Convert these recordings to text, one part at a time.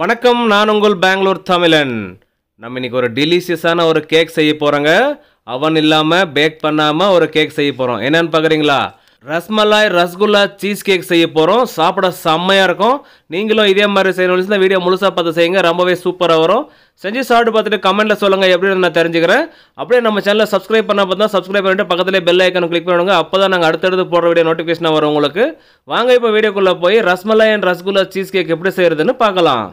வணக்கம் நான் உங்கள் பெங்களூர் தமிழன் நம்ம இன்றைக்கி ஒரு டெலிஷியஸான ஒரு கேக் செய்ய போகிறோங்க அவன் இல்லாமல் பேக் பண்ணாமல் ஒரு கேக் செய்ய போகிறோம் என்னென்னு பார்க்குறீங்களா ரஸ்மலாய் ரசகுல்லா சீஸ் கேக் செய்ய போகிறோம் சாப்பிட செம்மையாக இருக்கும் நீங்களும் இதே மாதிரி செய்யணும் இந்த வீடியோ முழுசாக பார்த்து செய்யுங்க ரொம்பவே சூப்பராக வரும் செஞ்சு சாப்பிட்டு பார்த்துட்டு கமெண்ட்டில் சொல்லுங்கள் எப்படின்னு நான் தெரிஞ்சுக்கிறேன் அப்படியே நம்ம சேனலை சப்ஸ்கிரைப் பண்ண பார்த்தா சப்ஸ்கிரைப் பண்ணிட்டு பக்கத்தில் பெல் ஐக்கன் கிளிக் பண்ணுங்க அப்போ தான் நாங்கள் அடுத்தடுத்து போடுற வீடியோ நோட்டிஃபிகேஷன் வரும் உங்களுக்கு வாங்க இப்போ வீடியோக்குள்ளே போய் rasmalai and rasgulla cheese cake எப்படி செய்கிறதுன்னு பார்க்கலாம்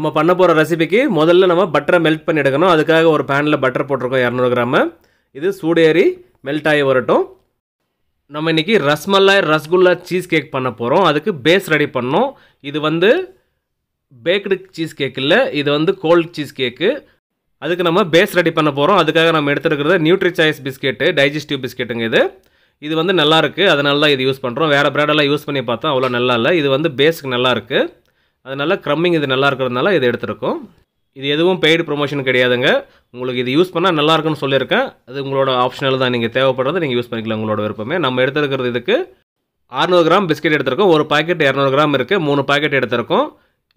நம்ம பண்ண போகிற ரெசிபிக்கு முதல்ல நம்ம பட்டரை மெல்ட் பண்ணி எடுக்கணும் அதுக்காக ஒரு பேனில் பட்டர் போட்டிருக்கோம் இரநூறு கிராமு இது சூடேறி மெல்ட் ஆகி வரட்டும் நம்ம இன்றைக்கி ரஸ்மலாய் ரஸ்குல்லா சீஸ் கேக் பண்ண போகிறோம் அதுக்கு பேஸ் ரெடி பண்ணோம் இது வந்து பேக்கடு சீஸ் கேக் இல்லை இது வந்து கோல்ட் சீஸ் கேக்கு அதுக்கு நம்ம பேஸ் ரெடி பண்ண போகிறோம் அதுக்காக நம்ம எடுத்துருக்கிறது நியூட்ரி சாய்ஸ் பிஸ்கெட்டு டைஜஸ்டிவ் பிஸ்கெட்டுங்க இது இது வந்து நல்லாயிருக்கு அதனால தான் இது யூஸ் பண்ணுறோம் வேறு ப்ராடெல்லாம் யூஸ் பண்ணி பார்த்தோம் அவ்வளோ நல்லா இல்லை இது வந்து பேஸுக்கு நல்லாயிருக்கு அதனால் க்ரம்மிங் இது நல்லா இருக்கிறதுனால இதை எடுத்திருக்கோம் இது எதுவும் பெய்டு ப்ரொமோஷன் கிடையாதுங்க உங்களுக்கு இது யூஸ் பண்ணால் நல்லாயிருக்குன்னு சொல்லியிருக்கேன் அது உங்களோட ஆப்ஷனல் தான் நீங்கள் தேவைப்படுறது நீங்கள் யூஸ் பண்ணிக்கலாம் உங்களோட விருப்பமே நம்ம எடுத்துருக்கிறது இதுக்கு அறநூறு கிராம் பிஸ்கெட் எடுத்திருக்கோம் ஒரு பாக்கெட் இரநூறு கிராம் இருக்குது மூணு பாக்கெட் எடுத்திருக்கோம்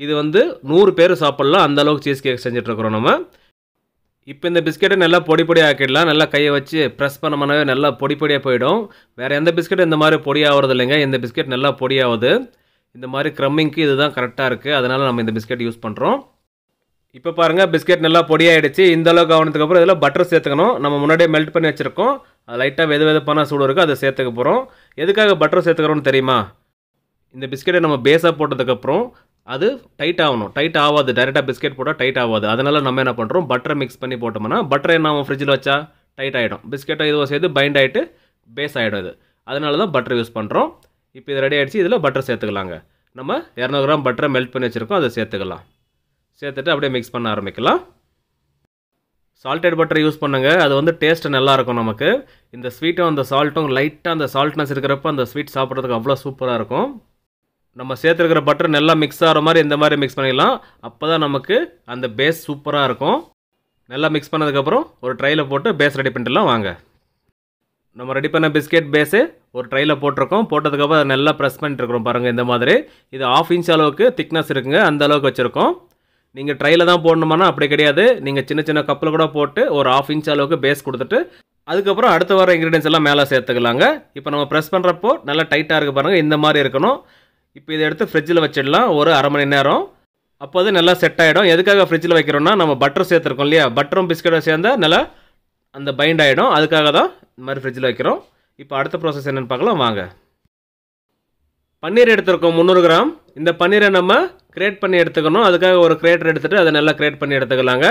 இது வந்து நூறு பேர் சாப்பிட்லாம் அந்த அளவுக்கு சீஸ் கேக் செஞ்சிட்ருக்குறோம் நம்ம இப்போ இந்த பிஸ்கெட்டை நல்லா பொடி பொடி ஆக்கிடலாம் நல்லா கையை வச்சு ப்ரெஸ் பண்ணோம்னாவே நல்லா பொடி பொடியாக போயிடும் வேறு எந்த பிஸ்கெட்டும் இந்த மாதிரி பொடி இல்லைங்க இந்த பிஸ்கெட் நல்லா பொடியாகுது இந்த மாதிரி க்ரம்மிங்க்கு இதுதான் கரெக்டாக இருக்குது அதனால் நம்ம இந்த பிஸ்கெட் யூஸ் பண்ணுறோம் இப்போ பாருங்கள் பிஸ்கெட் நல்லா பொடியாயிடுச்சு இந்த அளவுக்கு ஆனதுக்கப்புறம் இதில் பட்டர் சேர்த்துக்கணும் நம்ம முன்னாடியே மெல்ட் பண்ணி வச்சுருக்கோம் அது லைட்டாக வெது வெதுப்பான சூடு இருக்குது அதை சேர்த்துக்க போகிறோம் எதுக்காக பட்டர் சேர்த்துக்கிறோம்னு தெரியுமா இந்த பிஸ்கெட்டை நம்ம பேஸாக போட்டதுக்கப்புறம் அது டைட் ஆகணும் டைட் ஆகாது டைரெக்டாக பிஸ்கெட் போட்டால் டைட் ஆகாது அதனால் நம்ம என்ன பண்ணுறோம் பட்டரை மிக்ஸ் பண்ணி போட்டோம்னா பட்டரை என்ன ஃப்ரிட்ஜில் வச்சா டைட் ஆகிடும் பிஸ்கெட்டை இதுவும் சேர்த்து பைண்ட் ஆகிட்டு பேஸ் ஆகிடும் அது அதனால தான் பட்டர் யூஸ் பண்ணுறோம் இப்போ இது ரெடி ஆகிடுச்சு இதில் பட்டர் சேர்த்துக்கலாங்க நம்ம இரநூறு கிராம் பட்டரை மெல்ட் பண்ணி வச்சுருக்கோம் அதை சேர்த்துக்கலாம் சேர்த்துட்டு அப்படியே மிக்ஸ் பண்ண ஆரம்பிக்கலாம் சால்டட் பட்டர் யூஸ் பண்ணுங்கள் அது வந்து டேஸ்ட்டு நல்லாயிருக்கும் நமக்கு இந்த ஸ்வீட்டும் அந்த சால்ட்டும் லைட்டாக அந்த சால்ட்னஸ் இருக்கிறப்ப அந்த ஸ்வீட் சாப்பிட்றதுக்கு அவ்வளோ சூப்பராக இருக்கும் நம்ம சேர்த்துருக்கிற பட்டர் நல்லா மிக்ஸ் ஆகிற மாதிரி இந்த மாதிரி மிக்ஸ் பண்ணிக்கலாம் அப்போ தான் நமக்கு அந்த பேஸ் சூப்பராக இருக்கும் நல்லா மிக்ஸ் பண்ணதுக்கப்புறம் ஒரு ட்ரையில் போட்டு பேஸ் ரெடி பண்ணிடலாம் வாங்க நம்ம ரெடி பண்ண பிஸ்கெட் பேஸு ஒரு ட்ரையில் போட்டிருக்கோம் போட்டதுக்கப்புறம் அதை நல்லா ப்ரெஸ் பண்ணிட்டுருக்குறோம் பாருங்கள் இந்த மாதிரி இது ஆஃப் இன்ச் அளவுக்கு திக்னஸ் இருக்குங்க அந்த அளவுக்கு வச்சுருக்கோம் நீங்கள் ட்ரையில் தான் போடணுமானா அப்படி கிடையாது நீங்கள் சின்ன சின்ன கப்பில் கூட போட்டு ஒரு ஆஃப் இன்ச் அளவுக்கு பேஸ் கொடுத்துட்டு அதுக்கப்புறம் அடுத்து வர இன்க்ரீடியன்ஸ் எல்லாம் மேலே சேர்த்துக்கலாங்க இப்போ நம்ம ப்ரெஸ் பண்ணுறப்போ நல்லா டைட்டாக இருக்குது பாருங்கள் இந்த மாதிரி இருக்கணும் இப்போ இதை எடுத்து ஃப்ரிட்ஜில் வச்சிடலாம் ஒரு அரை மணி நேரம் அப்போது நல்லா செட் ஆகிடும் எதுக்காக ஃப்ரிட்ஜில் வைக்கிறோன்னா நம்ம பட்டர் சேர்த்துருக்கோம் இல்லையா பட்டரும் பிஸ்கெட்டும் சேர்ந்தால் நல்லா அந்த பைண்ட் ஆகிடும் அதுக்காக தான் இந்த மாதிரி ஃப்ரிட்ஜில் வைக்கிறோம் இப்போ அடுத்த ப்ராசஸ் என்னென்னு பார்க்கலாம் வாங்க பன்னீர் எடுத்துருக்கோம் முந்நூறு கிராம் இந்த பன்னீரை நம்ம கிரியேட் பண்ணி எடுத்துக்கணும் அதுக்காக ஒரு கிரேட்டர் எடுத்துகிட்டு அதை நல்லா கிரியேட் பண்ணி எடுத்துக்கலாங்க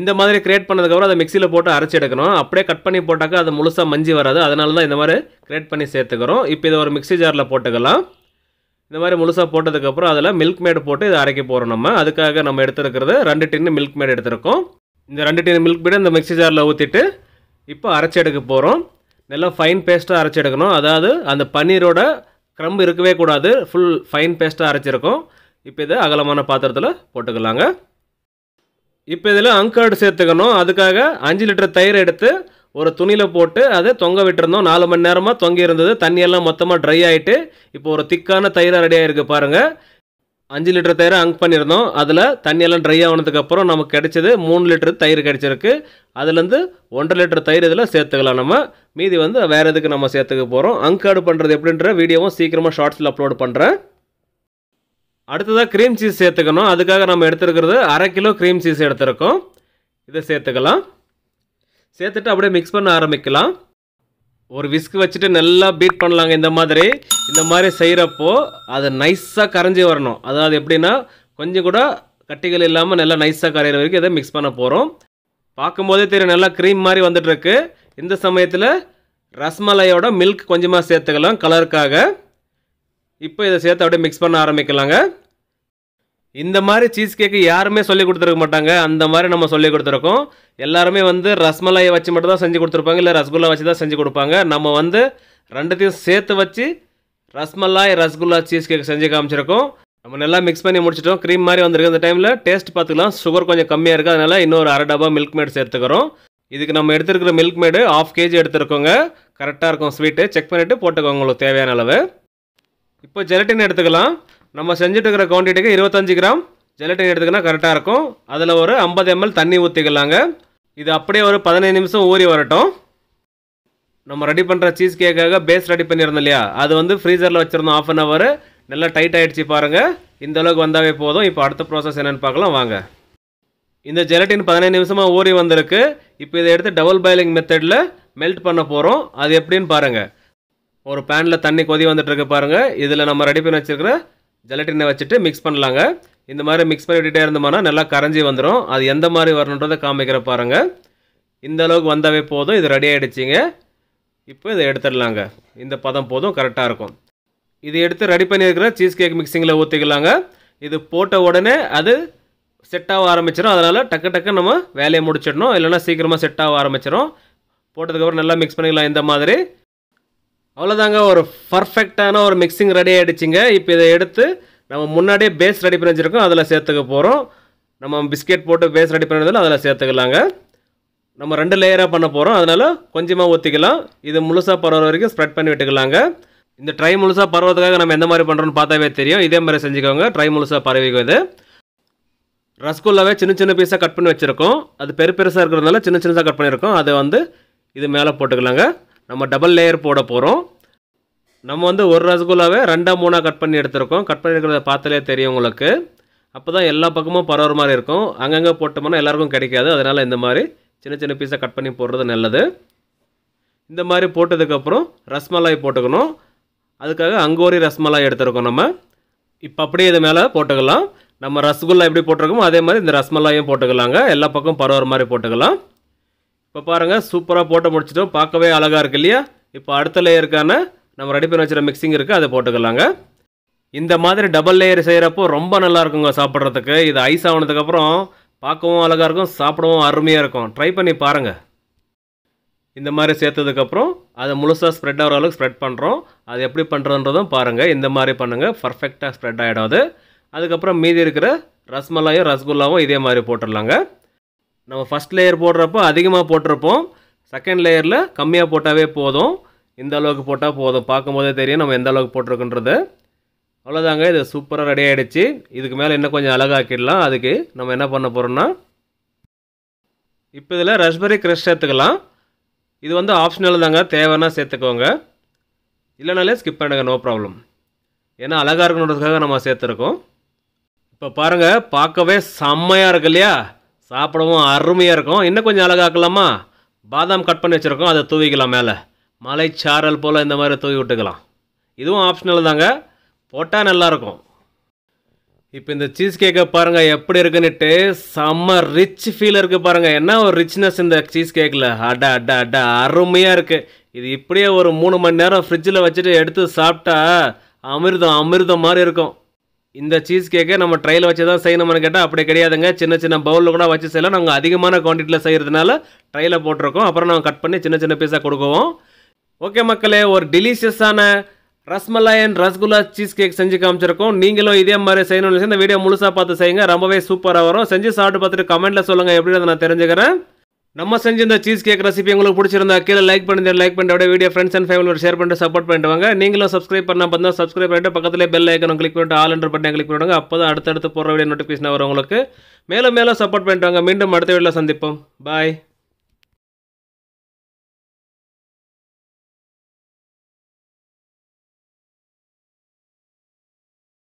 இந்த மாதிரி கிரியேட் பண்ணதுக்கப்புறம் அதை மிக்சியில் போட்டு அரைச்சி எடுக்கணும் அப்படியே கட் பண்ணி போட்டாக்கா அது முழுசாக மஞ்சி வராது அதனால தான் இந்த மாதிரி கிரியேட் பண்ணி சேர்த்துக்கிறோம் இப்போ இதை ஒரு மிக்சி ஜாரில் போட்டுக்கலாம் இந்த மாதிரி முழுசாக போட்டதுக்கப்புறம் அதில் மில்க் மேடு போட்டு இதை அரைக்க போகிறோம் நம்ம அதுக்காக நம்ம எடுத்துருக்கிறது ரெண்டு டின்னு மில்க் மேடு எடுத்திருக்கோம் இந்த ரெண்டு டீ மில்க் பீடை இந்த மிக்சி ஜாரில் ஊற்றிட்டு இப்போ அரைச்சி எடுக்க போகிறோம் நல்லா ஃபைன் பேஸ்ட்டாக அரைச்சி எடுக்கணும் அதாவது அந்த பன்னீரோட க்ரம்பு இருக்கவே கூடாது ஃபுல் ஃபைன் பேஸ்ட்டாக அரைச்சிருக்கோம் இப்போ இதை அகலமான பாத்திரத்தில் போட்டுக்கலாங்க இப்போ இதில் அங்கர்டு சேர்த்துக்கணும் அதுக்காக அஞ்சு லிட்டர் தயிர் எடுத்து ஒரு துணியில் போட்டு அதை தொங்க விட்டுருந்தோம் நாலு மணி நேரமாக தொங்கி இருந்தது தண்ணியெல்லாம் மொத்தமாக ட்ரை ஆகிட்டு இப்போ ஒரு திக்கான தயிராக ரெடியாக இருக்குது பாருங்கள் அஞ்சு லிட்டர் தயிரை அங்க் பண்ணியிருந்தோம் அதில் தண்ணியெல்லாம் ட்ரை ஆனதுக்கப்புறம் நமக்கு கிடைச்சது மூணு லிட்டர் தயிர் கிடைச்சிருக்கு அதுலேருந்து ஒன்றரை லிட்டர் தயிர் இதில் சேர்த்துக்கலாம் நம்ம மீதி வந்து வேறு எதுக்கு நம்ம சேர்த்துக்க போகிறோம் அங்காடு பண்ணுறது எப்படின்ற வீடியோவும் சீக்கிரமாக ஷார்ட்ஸில் அப்லோட் பண்ணுறேன் அடுத்ததாக க்ரீம் சீஸ் சேர்த்துக்கணும் அதுக்காக நம்ம எடுத்துருக்கிறது அரை கிலோ க்ரீம் சீஸ் எடுத்துருக்கோம் இதை சேர்த்துக்கலாம் சேர்த்துட்டு அப்படியே மிக்ஸ் பண்ண ஆரம்பிக்கலாம் ஒரு விஸ்க் வச்சுட்டு நல்லா பீட் பண்ணலாங்க இந்த மாதிரி இந்த மாதிரி செய்கிறப்போ அதை நைஸாக கரைஞ்சி வரணும் அதாவது எப்படின்னா கொஞ்சம் கூட கட்டிகள் இல்லாமல் நல்லா நைஸாக கரையிற வரைக்கும் இதை மிக்ஸ் பண்ண போகிறோம் பார்க்கும்போதே தெரியும் நல்லா க்ரீம் மாதிரி வந்துட்டுருக்கு இந்த சமயத்தில் ரஸ்மலையோட மில்க் கொஞ்சமாக சேர்த்துக்கலாம் கலருக்காக இப்போ இதை சேர்த்து அப்படியே மிக்ஸ் பண்ண ஆரம்பிக்கலாங்க இந்த மாதிரி சீஸ் கேக்கு யாருமே சொல்லி கொடுத்துருக்க மாட்டாங்க அந்த மாதிரி நம்ம சொல்லி கொடுத்துருக்கோம் எல்லாருமே வந்து ரஸ்மலாயை வச்சு மட்டும் தான் செஞ்சு கொடுத்துருப்பாங்க இல்லை ரஸ்குல்லா வச்சு தான் செஞ்சு கொடுப்பாங்க நம்ம வந்து ரெண்டுத்தையும் சேர்த்து வச்சு ரஸ்மலாய் ரசகுல்லா சீஸ் கேக் செஞ்சு காமிச்சிருக்கோம் நம்ம நல்லா மிக்ஸ் பண்ணி முடிச்சிட்டோம் க்ரீம் மாதிரி வந்திருக்கு அந்த டைமில் டேஸ்ட் பார்த்துக்கலாம் சுகர் கொஞ்சம் கம்மியாக இருக்குது அதனால் இன்னொரு அரை டப்பா மில்க் மேட் சேர்த்துக்கிறோம் இதுக்கு நம்ம எடுத்துருக்கிற மில்க் மேடு ஆஃப் கேஜி எடுத்துருக்கோங்க கரெக்டாக இருக்கும் ஸ்வீட்டு செக் பண்ணிவிட்டு போட்டுக்கோங்க உங்களுக்கு தேவையான அளவு இப்போ ஜெலட்டின் எடுத்துக்கலாம் நம்ம செஞ்சுட்டு இருக்கிற குவான்டிட்டிக்கு இருபத்தஞ்சு கிராம் ஜெலட்டின் எடுத்துக்கினா கரெக்டாக இருக்கும் அதில் ஒரு ஐம்பது எம்எல் தண்ணி ஊற்றிக்கலாங்க இது அப்படியே ஒரு பதினைந்து நிமிஷம் ஊறி வரட்டும் நம்ம ரெடி பண்ணுற சீஸ் கேக்காக பேஸ் ரெடி பண்ணியிருந்தோம் இல்லையா அது வந்து ஃப்ரீசரில் வச்சுருந்தோம் ஆஃப் அன் ஹவர் நல்லா டைட் ஆகிடுச்சு பாருங்கள் இந்த அளவுக்கு வந்தாவே போதும் இப்போ அடுத்த ப்ராசஸ் என்னென்னு பார்க்கலாம் வாங்க இந்த ஜெலட்டின் பதினைந்து நிமிஷமாக ஊறி வந்திருக்கு இப்போ இதை எடுத்து டபுள் பாயிலிங் மெத்தடில் மெல்ட் பண்ண போகிறோம் அது எப்படின்னு பாருங்கள் ஒரு பேனில் தண்ணி கொதி வந்துட்டுருக்கு பாருங்கள் இதில் நம்ம ரெடி பண்ணி வச்சுருக்கிற ஜெலட்டினை வச்சுட்டு மிக்ஸ் பண்ணலாங்க இந்த மாதிரி மிக்ஸ் பண்ணி விட்டுகிட்டே இருந்தோம்னா நல்லா கரைஞ்சி வந்துடும் அது எந்த மாதிரி வரணுன்றதை காமிக்கிற பாருங்கள் இந்த அளவுக்கு வந்தாவே போதும் இது ரெடி ஆகிடுச்சிங்க இப்போ இதை எடுத்துடலாங்க இந்த பதம் போதும் கரெக்டாக இருக்கும் இது எடுத்து ரெடி பண்ணியிருக்கிற சீஸ் கேக் மிக்சிங்கில் ஊற்றிக்கலாங்க இது போட்ட உடனே அது செட் ஆக ஆரம்பிச்சிடும் அதனால் டக்கு டக்கு நம்ம வேலையை முடிச்சிடணும் இல்லைனா சீக்கிரமாக செட் ஆக ஆரம்பிச்சிடும் போட்டதுக்கப்புறம் நல்லா மிக்ஸ் பண்ணிக்கலாம் இந்த மாதிரி அவ்வளோதாங்க ஒரு பர்ஃபெக்டான ஒரு மிக்சிங் ரெடி ஆகிடுச்சிங்க இப்போ இதை எடுத்து நம்ம முன்னாடியே பேஸ் ரெடி பண்ணி வச்சுருக்கோம் அதில் சேர்த்துக்க போகிறோம் நம்ம பிஸ்கெட் போட்டு பேஸ் ரெடி பண்ணுறதுல அதில் சேர்த்துக்கலாங்க நம்ம ரெண்டு லேயராக பண்ண போகிறோம் அதனால் கொஞ்சமாக ஊற்றிக்கலாம் இது முழுசாக பரவ வரைக்கும் ஸ்ப்ரெட் பண்ணி விட்டுக்கலாங்க இந்த ட்ரை முழுசாக பரவதுக்காக நம்ம எந்த மாதிரி பண்ணுறோன்னு பார்த்தாவே தெரியும் இதே மாதிரி செஞ்சுக்கோங்க ட்ரை முழுசாக பரவிக்கும் இது ரசகுல்லாவே சின்ன சின்ன பீஸாக கட் பண்ணி வச்சுருக்கோம் அது பெரு பெருசாக இருக்கிறதுனால சின்ன சின்னதாக கட் பண்ணியிருக்கோம் அதை வந்து இது மேலே போட்டுக்கலாங்க நம்ம டபுள் லேயர் போட போகிறோம் நம்ம வந்து ஒரு ரசகுல்லாவே ரெண்டாக மூணாக கட் பண்ணி எடுத்திருக்கோம் கட் பண்ணி எடுக்கிறத பார்த்தாலே தெரியும் உங்களுக்கு அப்போ தான் எல்லா பக்கமும் பரவுற மாதிரி இருக்கும் அங்கங்கே போட்டோம்னா எல்லாருக்கும் கிடைக்காது அதனால் இந்த மாதிரி சின்ன சின்ன பீஸாக கட் பண்ணி போடுறது நல்லது இந்த மாதிரி போட்டதுக்கப்புறம் ரஸ்மலாய் போட்டுக்கணும் அதுக்காக அங்கோரி ரஸ்மலாய் எடுத்துருக்கோம் நம்ம இப்போ அப்படியே இது மேலே போட்டுக்கலாம் நம்ம ரசகுல்லா எப்படி போட்டிருக்கோமோ அதே மாதிரி இந்த ரஸ்மலாயும் போட்டுக்கலாங்க எல்லா பக்கம் பரவுற மாதிரி போட்டுக்கலாம் இப்போ பாருங்கள் சூப்பராக போட்டு முடிச்சிட்டோம் பார்க்கவே அழகாக இருக்குது இல்லையா இப்போ அடுத்த லேயருக்கான நம்ம ரெடி பண்ணி வச்சுருக்க மிக்சிங் இருக்குது அதை போட்டுக்கலாங்க இந்த மாதிரி டபுள் லேயர் செய்கிறப்போ ரொம்ப நல்லா இருக்குங்க சாப்பிட்றதுக்கு இது ஐஸ் ஆனதுக்கப்புறம் பார்க்கவும் அழகாக இருக்கும் சாப்பிடவும் அருமையாக இருக்கும் ட்ரை பண்ணி பாருங்கள் இந்த மாதிரி சேர்த்ததுக்கப்புறம் அதை முழுசாக ஸ்ப்ரெட் ஆகிற அளவுக்கு ஸ்ப்ரெட் பண்ணுறோம் அது எப்படி பண்ணுறதுன்றதும் பாருங்கள் இந்த மாதிரி பண்ணுங்கள் பர்ஃபெக்டாக ஸ்ப்ரெட் ஆகிடும் அதுக்கப்புறம் மீதி இருக்கிற ரஸ்மலாயும் ரசகுல்லாவும் இதே மாதிரி போட்டுடலாங்க நம்ம ஃபஸ்ட் லேயர் போடுறப்போ அதிகமாக போட்டிருப்போம் செகண்ட் லேயரில் கம்மியாக போட்டாவே போதும் இந்த அளவுக்கு போட்டால் போதும் பார்க்கும் போதே தெரியும் நம்ம எந்த அளவுக்கு போட்டிருக்குன்றது அவ்வளோதாங்க இது சூப்பராக ரெடி ஆகிடுச்சு இதுக்கு மேலே இன்னும் கொஞ்சம் அழகாக்கிடலாம் அதுக்கு நம்ம என்ன பண்ண போகிறோம்னா இப்போ இதில் ரஸ்பெரி க்ரஷ் சேர்த்துக்கலாம் இது வந்து ஆப்ஷனல் தாங்க தேவைன்னா சேர்த்துக்கோங்க இல்லைனாலே ஸ்கிப் பண்ணுங்க நோ ப்ராப்ளம் ஏன்னா அழகாக இருக்கணுன்றதுக்காக நம்ம சேர்த்துருக்கோம் இப்போ பாருங்கள் பார்க்கவே செம்மையாக இருக்கு இல்லையா சாப்பிடவும் அருமையாக இருக்கும் இன்னும் கொஞ்சம் அழகாக்கலாமா பாதாம் கட் பண்ணி வச்சுருக்கோம் அதை தூவிக்கலாம் மேலே மலை சாரல் போல் இந்த மாதிரி தூவி விட்டுக்கலாம் இதுவும் ஆப்ஷனல் தாங்க போட்டால் நல்லாயிருக்கும் இப்போ இந்த சீஸ் கேக்கை பாருங்கள் எப்படி இருக்குன்னுட்டு செம்ம ரிச் ஃபீல் இருக்குது பாருங்கள் என்ன ஒரு ரிச்னஸ் இந்த சீஸ் கேக்கில் அடா அடா அடா அருமையாக இருக்குது இது இப்படியே ஒரு மூணு மணி நேரம் ஃப்ரிட்ஜில் வச்சுட்டு எடுத்து சாப்பிட்டா அமிர்தம் அமிர்தம் மாதிரி இருக்கும் இந்த சீஸ் கேக்கை நம்ம ட்ரையில் வச்சு தான் செய்யணும்னு கேட்டால் அப்படி கிடையாதுங்க சின்ன சின்ன பவுலில் கூட வச்சு செய்யலாம் நாங்கள் அதிகமான குவான்டிட்டியில் செய்கிறதுனால ட்ரையில் போட்டிருக்கோம் அப்புறம் நாங்கள் கட் பண்ணி சின்ன சின்ன பீஸாக கொடுக்குவோம் ஓகே மக்களே ஒரு டெலிஷியஸான ரஸ்மலாயன் ரசகுல்லா சீஸ் கேக் செஞ்சு காமிச்சிருக்கோம் நீங்களும் இதே மாதிரி செய்யணும்னு இந்த வீடியோ முழுசாக பார்த்து செய்யுங்க ரொம்பவே சூப்பராக வரும் செஞ்சு சாப்பிட்டு பார்த்துட்டு கமெண்ட்டில் சொல்லுங்கள் எப்படின்னு நான் தெரிஞ்சுக்கிறேன் நம்ம செஞ்சு இந்த சீஸ் கேக் ரெசிபி உங்களுக்கு பிடிச்சிருந்தா கீழே லைக் பண்ணி லைக் பண்ணிட்டு வீடியோ ஃப்ரெண்ட்ஸ் அண்ட் ஃபேமிலியோட ஷேர் பண்ணிட்டு சப்போர்ட் பண்ணிட்டு வாங்க நீங்களும் சப்ஸ்கிரைப் பண்ண பார்த்தா சப்ஸ்கிரைப் பண்ணிட்டு பக்கத்தில் பெல் ஐக்கன் கிளிக் பண்ணிட்டு ஆல் என்ற பட்டனை கிளிக் பண்ணுவாங்க அப்போ தான் அடுத்தடுத்து போகிற வீடியோ நோட்டிஃபிகேஷன் வரும் உங்களுக்கு மேலும் மேலும் சப்போர்ட் பண்ணிட்டு வாங்க மீண்டும் அடுத்த வீடியோவில் சந்திப்போம் பாய்